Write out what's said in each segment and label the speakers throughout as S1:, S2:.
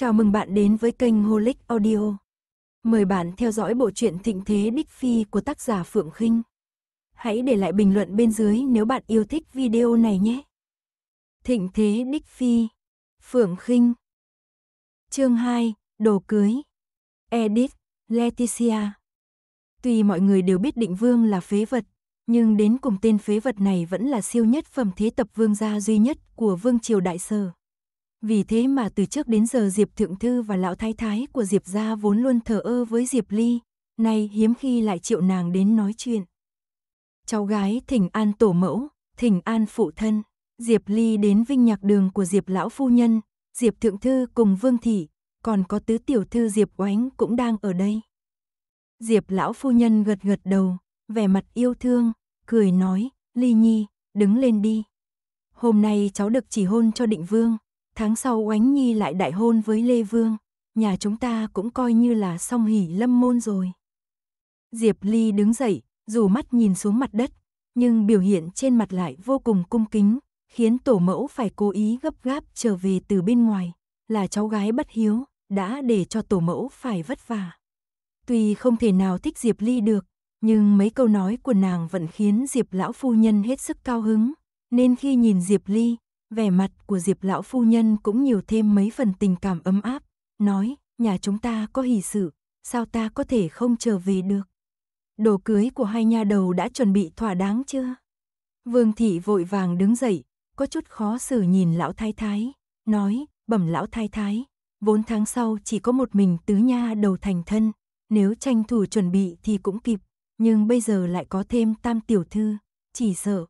S1: Chào mừng bạn đến với kênh Holic Audio. Mời bạn theo dõi bộ truyện Thịnh Thế Đích Phi của tác giả Phượng Khinh. Hãy để lại bình luận bên dưới nếu bạn yêu thích video này nhé. Thịnh Thế Đích Phi, Phượng Khinh. Chương 2, đồ cưới. Edit: Leticia. Tuy mọi người đều biết Định Vương là phế vật, nhưng đến cùng tên phế vật này vẫn là siêu nhất phẩm thế tập vương gia duy nhất của vương triều đại sở. Vì thế mà từ trước đến giờ Diệp Thượng Thư và lão thái thái của Diệp gia vốn luôn thờ ơ với Diệp Ly, nay hiếm khi lại triệu nàng đến nói chuyện. Cháu gái thỉnh an tổ mẫu, thỉnh an phụ thân, Diệp Ly đến vinh nhạc đường của Diệp lão phu nhân, Diệp Thượng Thư cùng Vương Thị, còn có tứ tiểu thư Diệp Oánh cũng đang ở đây. Diệp lão phu nhân gật gật đầu, vẻ mặt yêu thương, cười nói, Ly Nhi, đứng lên đi. Hôm nay cháu được chỉ hôn cho định vương, Tháng sau Oánh Nhi lại đại hôn với Lê Vương, nhà chúng ta cũng coi như là xong hỉ lâm môn rồi. Diệp Ly đứng dậy, dù mắt nhìn xuống mặt đất, nhưng biểu hiện trên mặt lại vô cùng cung kính, khiến tổ mẫu phải cố ý gấp gáp trở về từ bên ngoài, là cháu gái bất hiếu, đã để cho tổ mẫu phải vất vả. Tuy không thể nào thích Diệp Ly được, nhưng mấy câu nói của nàng vẫn khiến Diệp lão phu nhân hết sức cao hứng, nên khi nhìn Diệp Ly, vẻ mặt của Diệp lão phu nhân cũng nhiều thêm mấy phần tình cảm ấm áp, nói, nhà chúng ta có hỷ sự, sao ta có thể không trở về được. Đồ cưới của hai nha đầu đã chuẩn bị thỏa đáng chưa? Vương thị vội vàng đứng dậy, có chút khó xử nhìn lão thái thái, nói, bẩm lão thái thái, vốn tháng sau chỉ có một mình tứ nha đầu thành thân, nếu tranh thủ chuẩn bị thì cũng kịp, nhưng bây giờ lại có thêm tam tiểu thư, chỉ sợ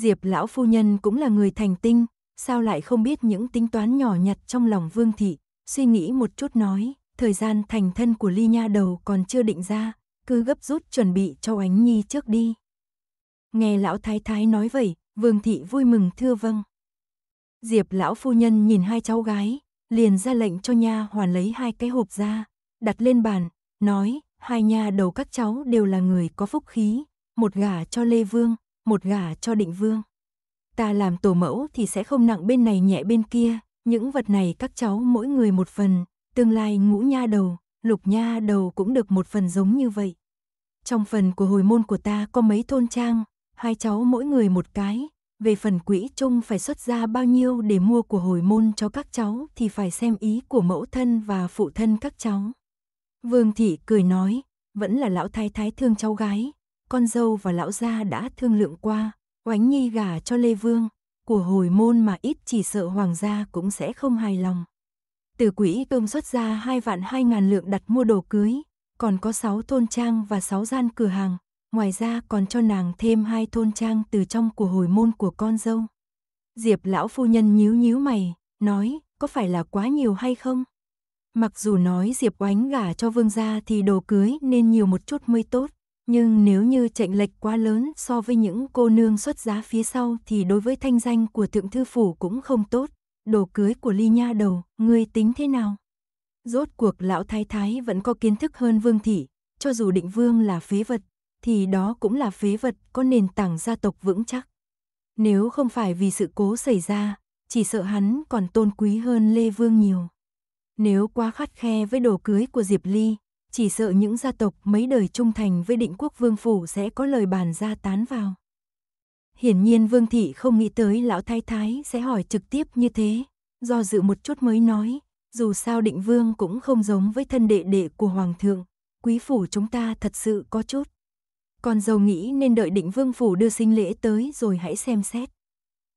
S1: Diệp lão phu nhân cũng là người thành tinh, sao lại không biết những tính toán nhỏ nhặt trong lòng Vương thị, suy nghĩ một chút nói, thời gian thành thân của Ly Nha đầu còn chưa định ra, cứ gấp rút chuẩn bị cho Ánh Nhi trước đi. Nghe lão thái thái nói vậy, Vương thị vui mừng thưa vâng. Diệp lão phu nhân nhìn hai cháu gái, liền ra lệnh cho nha hoàn lấy hai cái hộp ra, đặt lên bàn, nói: "Hai nha đầu các cháu đều là người có phúc khí, một gả cho Lê Vương, một gả cho định vương. Ta làm tổ mẫu thì sẽ không nặng bên này nhẹ bên kia, những vật này các cháu mỗi người một phần, tương lai ngũ nha đầu, lục nha đầu cũng được một phần giống như vậy. Trong phần của hồi môn của ta có mấy thôn trang, hai cháu mỗi người một cái, về phần quỹ chung phải xuất ra bao nhiêu để mua của hồi môn cho các cháu thì phải xem ý của mẫu thân và phụ thân các cháu. Vương thị cười nói, vẫn là lão thái thái thương cháu gái, con dâu và lão gia đã thương lượng qua, oánh nhi gả cho Lê Vương, của hồi môn mà ít chỉ sợ hoàng gia cũng sẽ không hài lòng. Từ quỹ công xuất ra hai vạn hai ngàn lượng đặt mua đồ cưới, còn có 6 thôn trang và 6 gian cửa hàng, ngoài ra còn cho nàng thêm hai thôn trang từ trong của hồi môn của con dâu. Diệp lão phu nhân nhíu nhíu mày, nói, có phải là quá nhiều hay không? Mặc dù nói Diệp oánh gả cho vương gia thì đồ cưới nên nhiều một chút mới tốt, nhưng nếu như chênh lệch quá lớn so với những cô nương xuất giá phía sau thì đối với thanh danh của thượng thư phủ cũng không tốt. Đồ cưới của ly nha đầu, ngươi tính thế nào? Rốt cuộc lão thái thái vẫn có kiến thức hơn vương thị, cho dù định vương là phế vật, thì đó cũng là phế vật có nền tảng gia tộc vững chắc. Nếu không phải vì sự cố xảy ra, chỉ sợ hắn còn tôn quý hơn Lê Vương nhiều. Nếu quá khắt khe với đồ cưới của Diệp Ly, chỉ sợ những gia tộc mấy đời trung thành với định quốc vương phủ sẽ có lời bàn ra tán vào. Hiển nhiên vương thị không nghĩ tới lão thái thái sẽ hỏi trực tiếp như thế, do dự một chút mới nói, dù sao định vương cũng không giống với thân đệ đệ của hoàng thượng, quý phủ chúng ta thật sự có chút. Còn dầu nghĩ nên đợi định vương phủ đưa sinh lễ tới rồi hãy xem xét.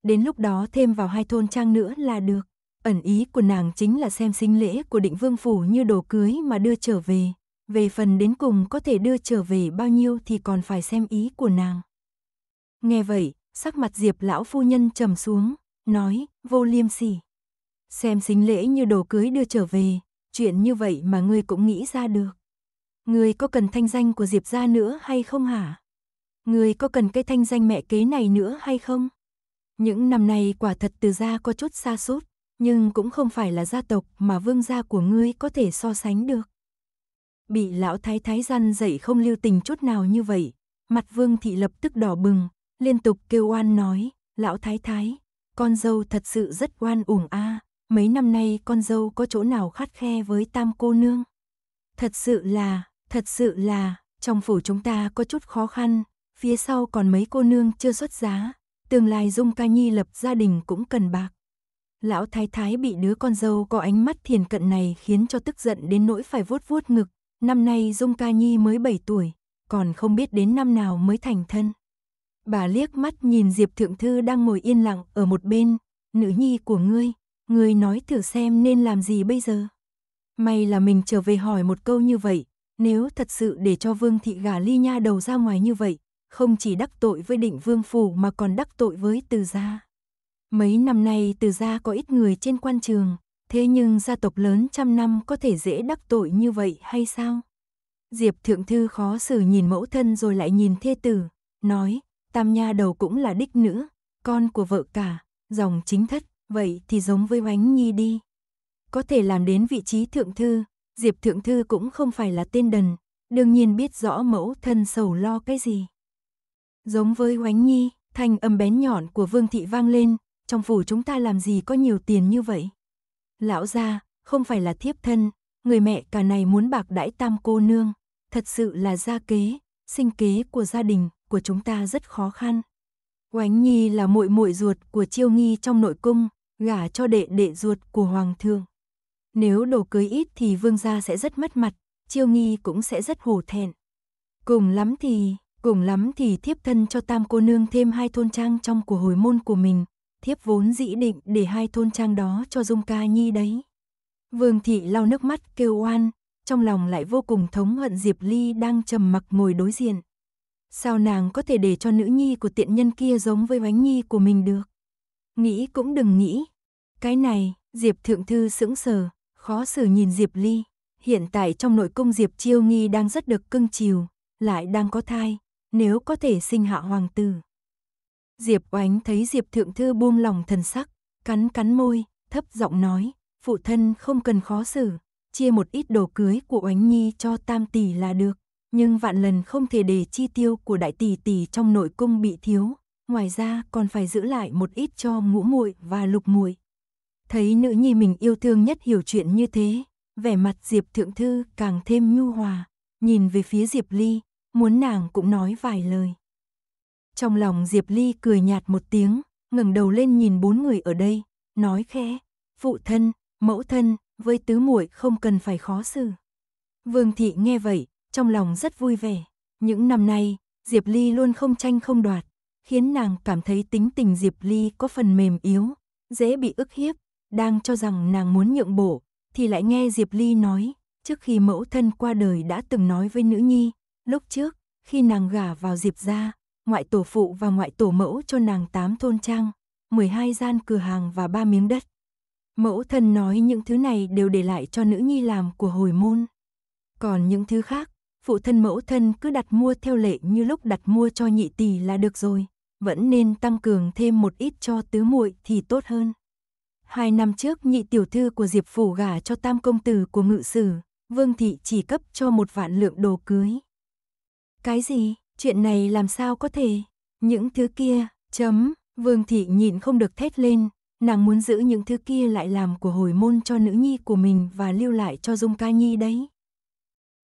S1: Đến lúc đó thêm vào hai thôn trang nữa là được. Ẩn ý của nàng chính là xem sinh lễ của định vương phủ như đồ cưới mà đưa trở về, về phần đến cùng có thể đưa trở về bao nhiêu thì còn phải xem ý của nàng. Nghe vậy, sắc mặt Diệp lão phu nhân trầm xuống, nói, vô liêm sỉ. Xem xính lễ như đồ cưới đưa trở về, chuyện như vậy mà ngươi cũng nghĩ ra được. Ngươi có cần thanh danh của Diệp gia nữa hay không hả? Ngươi có cần cái thanh danh mẹ kế này nữa hay không? Những năm này quả thật từ gia có chút xa sút nhưng cũng không phải là gia tộc mà vương gia của ngươi có thể so sánh được bị lão thái thái gian dậy không lưu tình chút nào như vậy, mặt Vương thị lập tức đỏ bừng, liên tục kêu oan nói, lão thái thái, con dâu thật sự rất oan uổng a, à, mấy năm nay con dâu có chỗ nào khát khe với tam cô nương. Thật sự là, thật sự là, trong phủ chúng ta có chút khó khăn, phía sau còn mấy cô nương chưa xuất giá, tương lai Dung Ca Nhi lập gia đình cũng cần bạc. Lão thái thái bị đứa con dâu có ánh mắt thiền cận này khiến cho tức giận đến nỗi phải vuốt vuốt ngực, Năm nay Dung Ca Nhi mới 7 tuổi, còn không biết đến năm nào mới thành thân. Bà liếc mắt nhìn Diệp Thượng Thư đang ngồi yên lặng ở một bên, nữ nhi của ngươi, ngươi nói thử xem nên làm gì bây giờ. May là mình trở về hỏi một câu như vậy, nếu thật sự để cho Vương Thị gà ly nha đầu ra ngoài như vậy, không chỉ đắc tội với định Vương Phủ mà còn đắc tội với Từ Gia. Mấy năm nay Từ Gia có ít người trên quan trường, Thế nhưng gia tộc lớn trăm năm có thể dễ đắc tội như vậy hay sao? Diệp Thượng Thư khó xử nhìn mẫu thân rồi lại nhìn thê tử, nói, tam nha đầu cũng là đích nữ, con của vợ cả, dòng chính thất, vậy thì giống với Oánh Nhi đi. Có thể làm đến vị trí Thượng Thư, Diệp Thượng Thư cũng không phải là tên đần, đương nhiên biết rõ mẫu thân sầu lo cái gì. Giống với Oánh Nhi, thanh âm bén nhọn của Vương Thị vang lên, trong phủ chúng ta làm gì có nhiều tiền như vậy lão gia, không phải là thiếp thân, người mẹ cả này muốn bạc đãi tam cô nương, thật sự là gia kế, sinh kế của gia đình của chúng ta rất khó khăn. Oánh Nhi là muội muội ruột của Chiêu Nghi trong nội cung, gả cho đệ đệ ruột của hoàng thượng. Nếu đồ cưới ít thì vương gia sẽ rất mất mặt, Chiêu Nghi cũng sẽ rất hổ thẹn. Cùng lắm thì, cùng lắm thì thiếp thân cho tam cô nương thêm hai thôn trang trong của hồi môn của mình, thiếp vốn dĩ định để hai thôn trang đó cho Dung Ca Nhi đấy. Vương Thị lau nước mắt kêu oan, trong lòng lại vô cùng thống hận Diệp Ly đang trầm mặc ngồi đối diện. Sao nàng có thể để cho nữ nhi của tiện nhân kia giống với oánh nhi của mình được? Nghĩ cũng đừng nghĩ. Cái này, Diệp Thượng Thư sững sờ, khó xử nhìn Diệp Ly. Hiện tại trong nội cung Diệp Chiêu Nghi đang rất được cưng chiều, lại đang có thai, nếu có thể sinh hạ hoàng tử. Diệp Oánh thấy Diệp Thượng Thư buông lòng thần sắc, cắn cắn môi, thấp giọng nói, phụ thân không cần khó xử, chia một ít đồ cưới của Oánh Nhi cho tam tỷ là được, nhưng vạn lần không thể để chi tiêu của đại tỷ tỷ trong nội cung bị thiếu, ngoài ra còn phải giữ lại một ít cho ngũ muội và lục muội. Thấy nữ nhi mình yêu thương nhất hiểu chuyện như thế, vẻ mặt Diệp Thượng Thư càng thêm nhu hòa, nhìn về phía Diệp Ly, muốn nàng cũng nói vài lời. Trong lòng Diệp Ly cười nhạt một tiếng, ngẩng đầu lên nhìn bốn người ở đây, nói khẽ, phụ thân, mẫu thân, với tứ muội không cần phải khó xử. Vương thị nghe vậy, trong lòng rất vui vẻ. Những năm nay, Diệp Ly luôn không tranh không đoạt, khiến nàng cảm thấy tính tình Diệp Ly có phần mềm yếu, dễ bị ức hiếp, đang cho rằng nàng muốn nhượng bộ, thì lại nghe Diệp Ly nói, trước khi mẫu thân qua đời đã từng nói với nữ nhi, lúc trước, khi nàng gả vào Diệp gia, ngoại tổ phụ và ngoại tổ mẫu cho nàng tám thôn trang, 12 gian cửa hàng và ba miếng đất. Mẫu thân nói những thứ này đều để lại cho nữ nhi làm của hồi môn. Còn những thứ khác, phụ thân mẫu thân cứ đặt mua theo lệ như lúc đặt mua cho nhị tỷ là được rồi, vẫn nên tăng cường thêm một ít cho tứ muội thì tốt hơn. Hai năm trước nhị tiểu thư của Diệp Phủ gả cho tam công tử của ngự sử, Vương Thị chỉ cấp cho một vạn lượng đồ cưới. Cái gì? chuyện này làm sao có thể, những thứ kia, chấm, vương thị nhìn không được thét lên, nàng muốn giữ những thứ kia lại làm của hồi môn cho nữ nhi của mình và lưu lại cho Dung Ca Nhi đấy.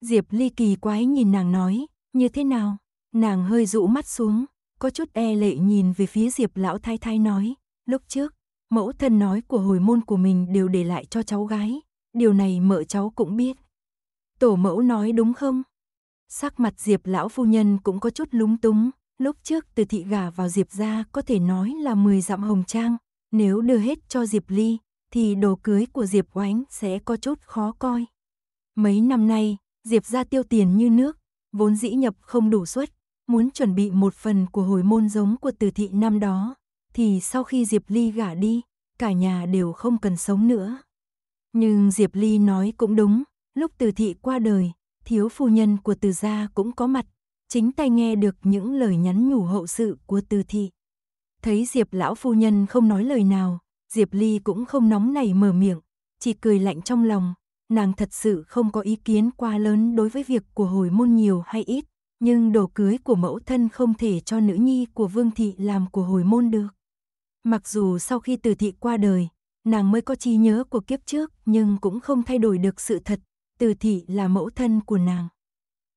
S1: Diệp Ly kỳ quái nhìn nàng nói, như thế nào, nàng hơi rũ mắt xuống, có chút e lệ nhìn về phía Diệp Lão Thái Thái nói, lúc trước, mẫu thân nói của hồi môn của mình đều để lại cho cháu gái, điều này mợ cháu cũng biết. Tổ mẫu nói đúng không? Sắc mặt Diệp lão phu nhân cũng có chút lúng túng, lúc trước từ thị gả vào Diệp gia có thể nói là 10 dặm hồng trang, nếu đưa hết cho Diệp Ly, thì đồ cưới của Diệp Oánh sẽ có chút khó coi. Mấy năm nay, Diệp gia tiêu tiền như nước, vốn dĩ nhập không đủ suất, muốn chuẩn bị một phần của hồi môn giống của từ thị năm đó, thì sau khi Diệp Ly gả đi, cả nhà đều không cần sống nữa. Nhưng Diệp Ly nói cũng đúng, lúc từ thị qua đời, thiếu phu nhân của từ gia cũng có mặt, chính tay nghe được những lời nhắn nhủ hậu sự của từ thị. Thấy Diệp lão phu nhân không nói lời nào, Diệp Ly cũng không nóng nảy mở miệng, chỉ cười lạnh trong lòng, nàng thật sự không có ý kiến quá lớn đối với việc của hồi môn nhiều hay ít, nhưng đồ cưới của mẫu thân không thể cho nữ nhi của Vương thị làm của hồi môn được. Mặc dù sau khi Từ thị qua đời, nàng mới có trí nhớ của kiếp trước, nhưng cũng không thay đổi được sự thật từ thị là mẫu thân của nàng.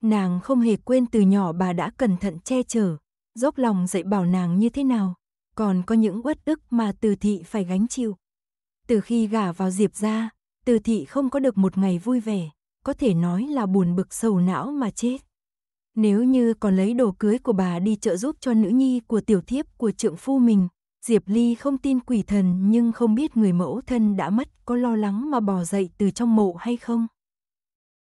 S1: Nàng không hề quên từ nhỏ bà đã cẩn thận che chở, dốc lòng dạy bảo nàng như thế nào, còn có những uất ức mà từ thị phải gánh chịu. Từ khi gả vào Diệp gia, từ thị không có được một ngày vui vẻ, có thể nói là buồn bực sầu não mà chết. Nếu như còn lấy đồ cưới của bà đi trợ giúp cho nữ nhi của tiểu thiếp của trượng phu mình, Diệp Ly không tin quỷ thần nhưng không biết người mẫu thân đã mất có lo lắng mà bỏ dậy từ trong mộ hay không.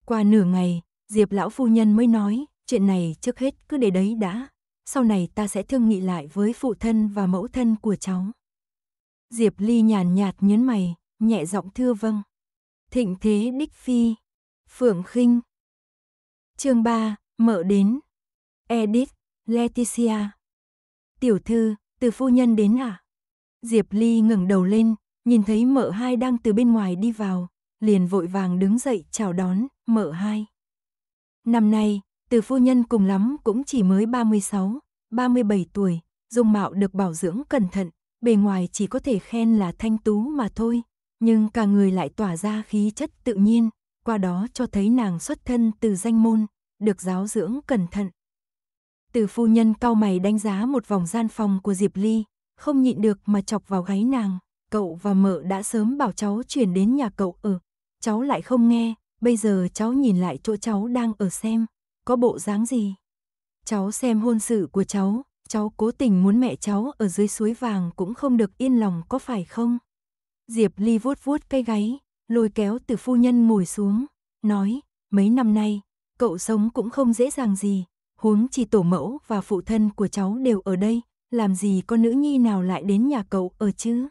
S1: Qua nửa ngày, Diệp lão phu nhân mới nói, chuyện này trước hết cứ để đấy đã, sau này ta sẽ thương nghị lại với phụ thân và mẫu thân của cháu. Diệp Ly nhàn nhạt nhấn mày, nhẹ giọng thưa vâng. Thịnh thế đích phi, Phượng khinh. Chương 3, mở đến. Edith, Leticia. Tiểu thư, từ phu nhân đến à? Diệp Ly ngẩng đầu lên, nhìn thấy mợ hai đang từ bên ngoài đi vào, liền vội vàng đứng dậy chào đón, mở hai. Năm nay, từ phu nhân cùng lắm cũng chỉ mới 36, 37 tuổi, dung mạo được bảo dưỡng cẩn thận, bề ngoài chỉ có thể khen là thanh tú mà thôi, nhưng cả người lại tỏa ra khí chất tự nhiên, qua đó cho thấy nàng xuất thân từ danh môn, được giáo dưỡng cẩn thận. Từ phu nhân cao mày đánh giá một vòng gian phòng của Diệp Ly, không nhịn được mà chọc vào gáy nàng, cậu và mợ đã sớm bảo cháu chuyển đến nhà cậu ở, cháu lại không nghe, bây giờ cháu nhìn lại chỗ cháu đang ở xem, có bộ dáng gì. Cháu xem hôn sự của cháu, cháu cố tình muốn mẹ cháu ở dưới suối vàng cũng không được yên lòng có phải không? Diệp Ly vuốt vuốt cây gáy, lôi kéo từ phu nhân ngồi xuống, nói, mấy năm nay, cậu sống cũng không dễ dàng gì, huống chi tổ mẫu và phụ thân của cháu đều ở đây, làm gì có nữ nhi nào lại đến nhà cậu ở chứ?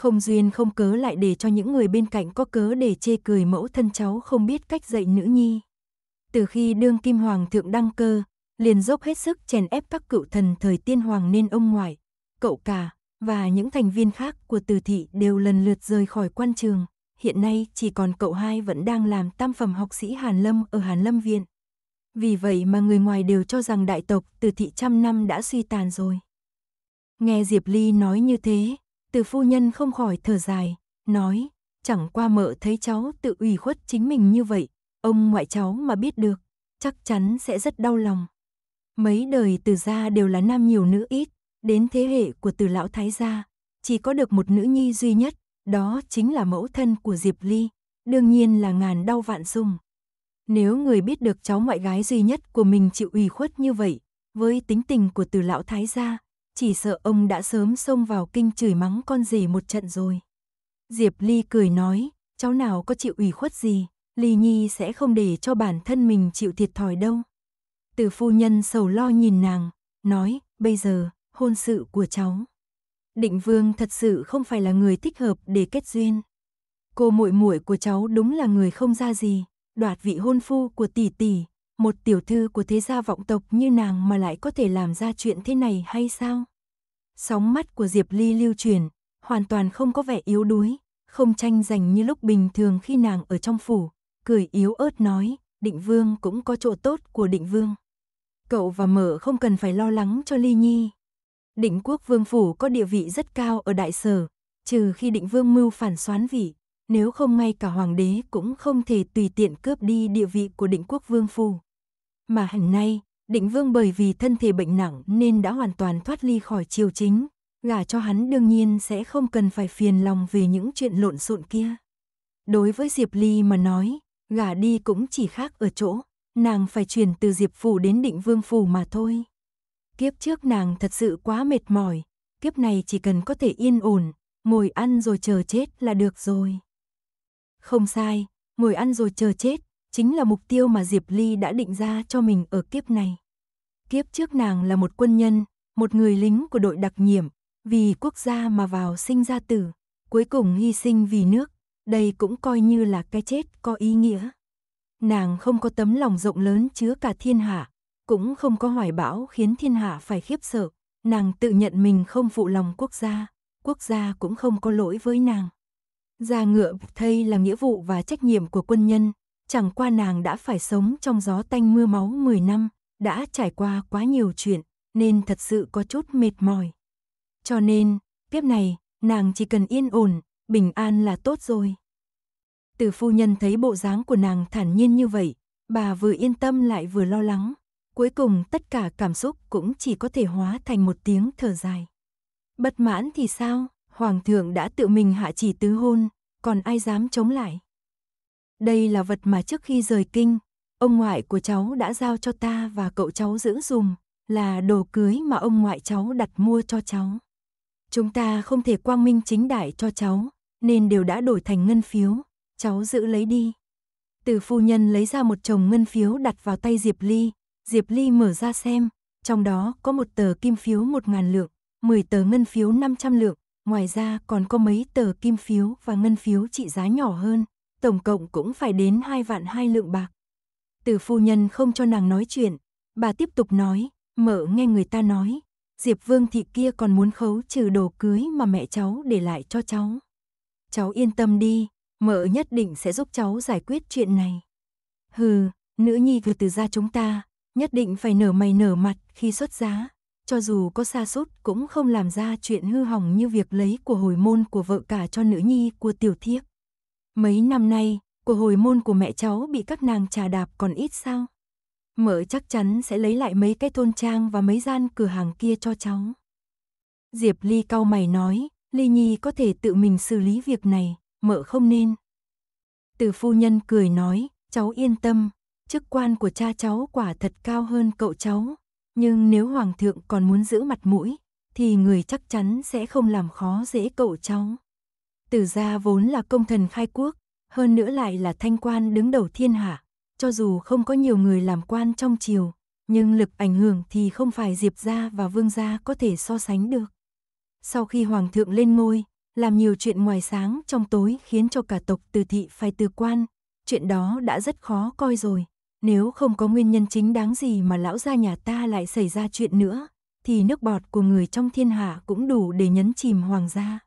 S1: Không duyên không cớ lại để cho những người bên cạnh có cớ để chê cười mẫu thân cháu không biết cách dạy nữ nhi. Từ khi đương kim hoàng thượng đăng cơ, liền dốc hết sức chèn ép các cựu thần thời tiên hoàng nên ông ngoại, cậu cả và những thành viên khác của từ thị đều lần lượt rời khỏi quan trường. Hiện nay chỉ còn cậu hai vẫn đang làm tam phẩm học sĩ Hàn Lâm ở Hàn Lâm Viện. Vì vậy mà người ngoài đều cho rằng đại tộc từ thị trăm năm đã suy tàn rồi. Nghe Diệp Ly nói như thế, từ phu nhân không khỏi thở dài, nói, chẳng qua mợ thấy cháu tự ủy khuất chính mình như vậy, ông ngoại cháu mà biết được, chắc chắn sẽ rất đau lòng. Mấy đời từ gia đều là nam nhiều nữ ít, đến thế hệ của từ lão thái gia, chỉ có được một nữ nhi duy nhất, đó chính là mẫu thân của Diệp Ly, đương nhiên là ngàn đau vạn sung. Nếu người biết được cháu ngoại gái duy nhất của mình chịu ủy khuất như vậy, với tính tình của từ lão thái gia, chỉ sợ ông đã sớm xông vào kinh chửi mắng con rể một trận rồi. Diệp Ly cười nói, cháu nào có chịu ủy khuất gì, Ly Nhi sẽ không để cho bản thân mình chịu thiệt thòi đâu. Từ phu nhân sầu lo nhìn nàng, nói, bây giờ, hôn sự của cháu. Định Vương thật sự không phải là người thích hợp để kết duyên. Cô muội muội của cháu đúng là người không ra gì, đoạt vị hôn phu của tỷ tỷ, một tiểu thư của thế gia vọng tộc như nàng mà lại có thể làm ra chuyện thế này hay sao? Sóng mắt của Diệp Ly lưu truyền, hoàn toàn không có vẻ yếu đuối, không tranh giành như lúc bình thường khi nàng ở trong phủ, cười yếu ớt nói, định vương cũng có chỗ tốt của định vương. Cậu và mở không cần phải lo lắng cho Ly Nhi. Định quốc vương phủ có địa vị rất cao ở đại sở, trừ khi định vương mưu phản xoán vị, nếu không ngay cả hoàng đế cũng không thể tùy tiện cướp đi địa vị của định quốc vương phủ. Mà hằng nay, định vương bởi vì thân thể bệnh nặng nên đã hoàn toàn thoát ly khỏi triều chính, gả cho hắn đương nhiên sẽ không cần phải phiền lòng về những chuyện lộn xộn kia. Đối với Diệp Ly mà nói, gả đi cũng chỉ khác ở chỗ, nàng phải chuyển từ Diệp Phủ đến định vương phủ mà thôi. Kiếp trước nàng thật sự quá mệt mỏi, kiếp này chỉ cần có thể yên ổn, ngồi ăn rồi chờ chết là được rồi. Không sai, ngồi ăn rồi chờ chết, chính là mục tiêu mà Diệp Ly đã định ra cho mình ở kiếp này. Kiếp trước nàng là một quân nhân, một người lính của đội đặc nhiệm, vì quốc gia mà vào sinh ra tử, cuối cùng hy sinh vì nước, đây cũng coi như là cái chết có ý nghĩa. Nàng không có tấm lòng rộng lớn chứa cả thiên hạ, cũng không có hoài bão khiến thiên hạ phải khiếp sợ, nàng tự nhận mình không phụ lòng quốc gia, quốc gia cũng không có lỗi với nàng. Ra ngựa thay là nghĩa vụ và trách nhiệm của quân nhân, chẳng qua nàng đã phải sống trong gió tanh mưa máu 10 năm, đã trải qua quá nhiều chuyện, nên thật sự có chút mệt mỏi. Cho nên, kiếp này, nàng chỉ cần yên ổn, bình an là tốt rồi. Từ phu nhân thấy bộ dáng của nàng thản nhiên như vậy, bà vừa yên tâm lại vừa lo lắng. Cuối cùng tất cả cảm xúc cũng chỉ có thể hóa thành một tiếng thở dài. Bất mãn thì sao, hoàng thượng đã tự mình hạ chỉ tứ hôn, còn ai dám chống lại. Đây là vật mà trước khi rời kinh, ông ngoại của cháu đã giao cho ta và cậu cháu giữ dùm, là đồ cưới mà ông ngoại cháu đặt mua cho cháu. Chúng ta không thể quang minh chính đại cho cháu, nên đều đã đổi thành ngân phiếu, cháu giữ lấy đi. Từ phu nhân lấy ra một chồng ngân phiếu đặt vào tay Diệp Ly, Diệp Ly mở ra xem, trong đó có một tờ kim phiếu 1.000 lượng, 10 tờ ngân phiếu 500 lượng, ngoài ra còn có mấy tờ kim phiếu và ngân phiếu trị giá nhỏ hơn, tổng cộng cũng phải đến hai vạn hai lượng bạc. Từ phu nhân không cho nàng nói chuyện, bà tiếp tục nói, mở nghe người ta nói, Diệp Vương thị kia còn muốn khấu trừ đồ cưới mà mẹ cháu để lại cho cháu. Cháu yên tâm đi, mợ nhất định sẽ giúp cháu giải quyết chuyện này. Hừ, nữ nhi vừa từ gia chúng ta, nhất định phải nở mày nở mặt khi xuất giá, cho dù có xa sút cũng không làm ra chuyện hư hỏng như việc lấy của hồi môn của vợ cả cho nữ nhi của tiểu thiếp. Mấy năm nay, của hồi môn của mẹ cháu bị các nàng trà đạp còn ít sao? Mở chắc chắn sẽ lấy lại mấy cái thôn trang và mấy gian cửa hàng kia cho cháu. Diệp Ly cau mày nói, Ly Nhi có thể tự mình xử lý việc này, mợ không nên. Từ phu nhân cười nói, cháu yên tâm, chức quan của cha cháu quả thật cao hơn cậu cháu, nhưng nếu hoàng thượng còn muốn giữ mặt mũi, thì người chắc chắn sẽ không làm khó dễ cậu cháu. Từ gia vốn là công thần khai quốc, hơn nữa lại là thanh quan đứng đầu thiên hạ, cho dù không có nhiều người làm quan trong triều, nhưng lực ảnh hưởng thì không phải Diệp gia và Vương gia có thể so sánh được. Sau khi hoàng thượng lên ngôi, làm nhiều chuyện ngoài sáng trong tối khiến cho cả tộc Từ thị phải từ quan, chuyện đó đã rất khó coi rồi. Nếu không có nguyên nhân chính đáng gì mà lão gia nhà ta lại xảy ra chuyện nữa, thì nước bọt của người trong thiên hạ cũng đủ để nhấn chìm hoàng gia.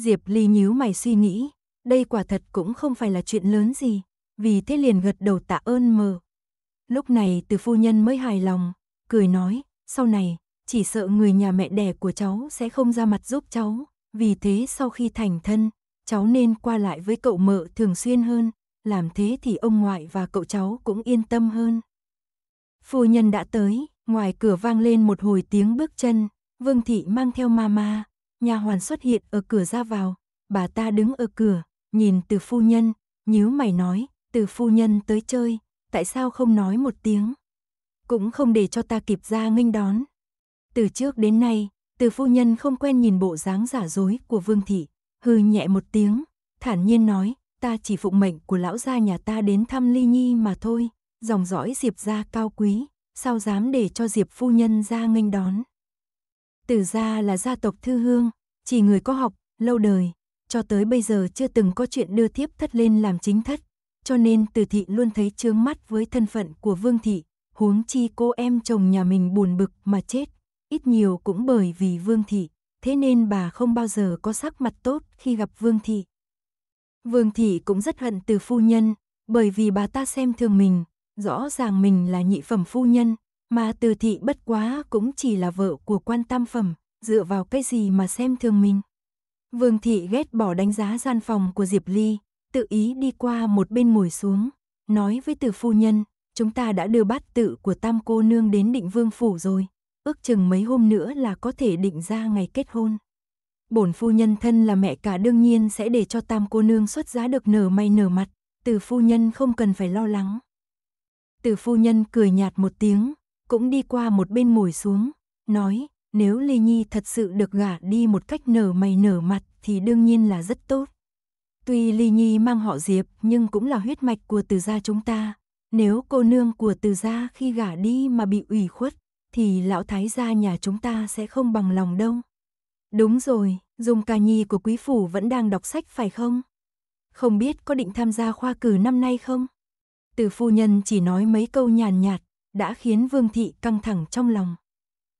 S1: Diệp Ly nhíu mày suy nghĩ, đây quả thật cũng không phải là chuyện lớn gì, vì thế liền gật đầu tạ ơn mờ. Lúc này từ phu nhân mới hài lòng, cười nói, sau này, chỉ sợ người nhà mẹ đẻ của cháu sẽ không ra mặt giúp cháu, vì thế sau khi thành thân, cháu nên qua lại với cậu mợ thường xuyên hơn, làm thế thì ông ngoại và cậu cháu cũng yên tâm hơn. Phu nhân đã tới, ngoài cửa vang lên một hồi tiếng bước chân, Vương Thị mang theo mama, nha hoàn xuất hiện ở cửa ra vào, bà ta đứng ở cửa, nhìn từ phu nhân, nhíu mày nói, từ phu nhân tới chơi, tại sao không nói một tiếng? Cũng không để cho ta kịp ra nghênh đón. Từ trước đến nay, từ phu nhân không quen nhìn bộ dáng giả dối của Vương Thị, hư nhẹ một tiếng, thản nhiên nói, ta chỉ phụng mệnh của lão gia nhà ta đến thăm Ly Nhi mà thôi, dòng dõi Diệp gia cao quý, sao dám để cho Diệp phu nhân ra nghênh đón. Từ gia là gia tộc thư hương, chỉ người có học, lâu đời, cho tới bây giờ chưa từng có chuyện đưa thiếp thất lên làm chính thất, cho nên từ thị luôn thấy chướng mắt với thân phận của vương thị, huống chi cô em chồng nhà mình buồn bực mà chết, ít nhiều cũng bởi vì vương thị, thế nên bà không bao giờ có sắc mặt tốt khi gặp vương thị. Vương thị cũng rất hận từ phu nhân, bởi vì bà ta xem thường mình, rõ ràng mình là nhị phẩm phu nhân, mà từ thị bất quá cũng chỉ là vợ của quan tam phẩm, dựa vào cái gì mà xem thường mình. Vương thị ghét bỏ đánh giá gian phòng của Diệp Ly, tự ý đi qua một bên ngồi xuống, nói với từ phu nhân, chúng ta đã đưa bát tự của tam cô nương đến định vương phủ rồi, ước chừng mấy hôm nữa là có thể định ra ngày kết hôn. Bổn phu nhân thân là mẹ cả đương nhiên sẽ để cho tam cô nương xuất giá được nở may nở mặt, từ phu nhân không cần phải lo lắng. Từ phu nhân cười nhạt một tiếng, cũng đi qua một bên ngồi xuống, nói, nếu Lê Nhi thật sự được gả đi một cách nở mày nở mặt thì đương nhiên là rất tốt. Tuy Ly Nhi mang họ Diệp nhưng cũng là huyết mạch của từ gia chúng ta. Nếu cô nương của từ gia khi gả đi mà bị ủy khuất thì lão thái gia nhà chúng ta sẽ không bằng lòng đâu. Đúng rồi, Dung Ca Nhi của quý phủ vẫn đang đọc sách phải không? Không biết có định tham gia khoa cử năm nay không? Từ phu nhân chỉ nói mấy câu nhàn nhạt, đã khiến Vương Thị căng thẳng trong lòng.